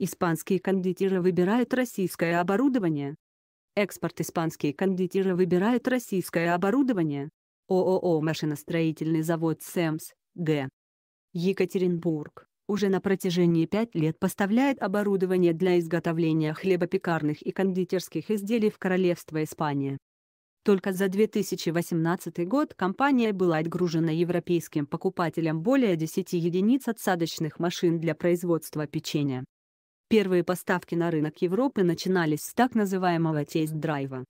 Испанские кондитеры выбирают российское оборудование. Экспорт Испанские кондитеры выбирают российское оборудование. ООО «Машиностроительный завод Сэмс», Г. Екатеринбург уже на протяжении пять лет поставляет оборудование для изготовления хлебопекарных и кондитерских изделий в Королевство Испания. Только за 2018 год компания была отгружена европейским покупателям более 10 единиц отсадочных машин для производства печенья. Первые поставки на рынок Европы начинались с так называемого тест-драйва.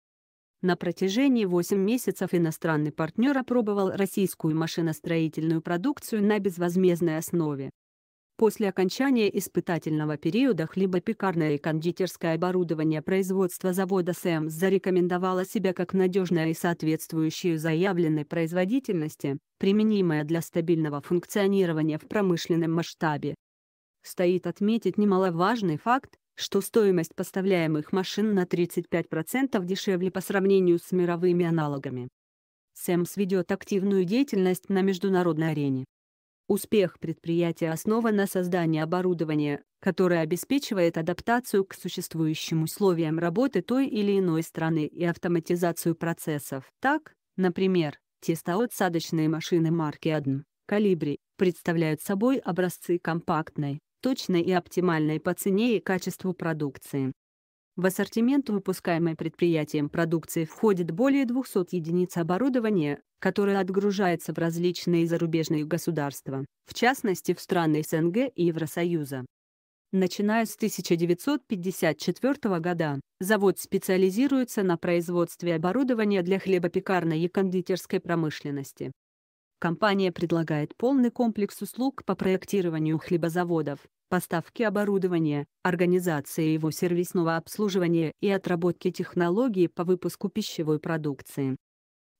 На протяжении 8 месяцев иностранный партнер опробовал российскую машиностроительную продукцию на безвозмездной основе. После окончания испытательного периода хлебопекарное и кондитерское оборудование производства завода СЭМС зарекомендовало себя как надежное и соответствующее заявленной производительности, применимое для стабильного функционирования в промышленном масштабе. Стоит отметить немаловажный факт, что стоимость поставляемых машин на 35% дешевле по сравнению с мировыми аналогами. Сэмс ведет активную деятельность на международной арене. Успех предприятия основан на создании оборудования, которое обеспечивает адаптацию к существующим условиям работы той или иной страны и автоматизацию процессов. Так, например, тестоотсадочные машины марки ADM, Калибри, представляют собой образцы компактной, точной и оптимальной по цене и качеству продукции. В ассортимент выпускаемой предприятием продукции входит более 200 единиц оборудования, которое отгружается в различные зарубежные государства, в частности в страны СНГ и Евросоюза. Начиная с 1954 года, завод специализируется на производстве оборудования для хлебопекарной и кондитерской промышленности. Компания предлагает полный комплекс услуг по проектированию хлебозаводов, поставке оборудования, организации его сервисного обслуживания и отработке технологий по выпуску пищевой продукции.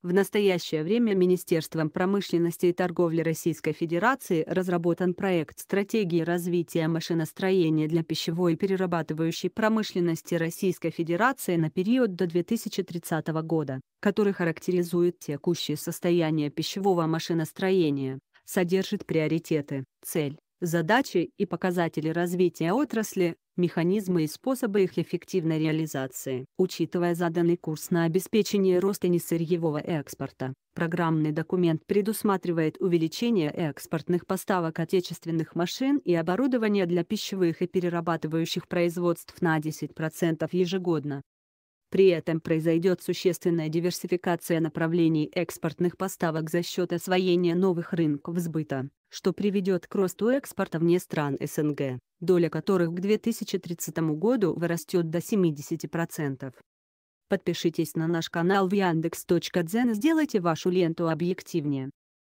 В настоящее время Министерством промышленности и торговли Российской Федерации разработан проект стратегии развития машиностроения для пищевой и перерабатывающей промышленности Российской Федерации на период до 2030 года, который характеризует текущее состояние пищевого машиностроения, содержит приоритеты, цель, задачи и показатели развития отрасли, механизмы и способы их эффективной реализации. Учитывая заданный курс на обеспечение роста несырьевого экспорта, программный документ предусматривает увеличение экспортных поставок отечественных машин и оборудования для пищевых и перерабатывающих производств на 10% ежегодно. При этом произойдет существенная диверсификация направлений экспортных поставок за счет освоения новых рынков сбыта, что приведет к росту экспорта вне стран СНГ доля которых к 2030 году вырастет до 70%. Подпишитесь на наш канал в Яндекс.Дзен и сделайте вашу ленту объективнее.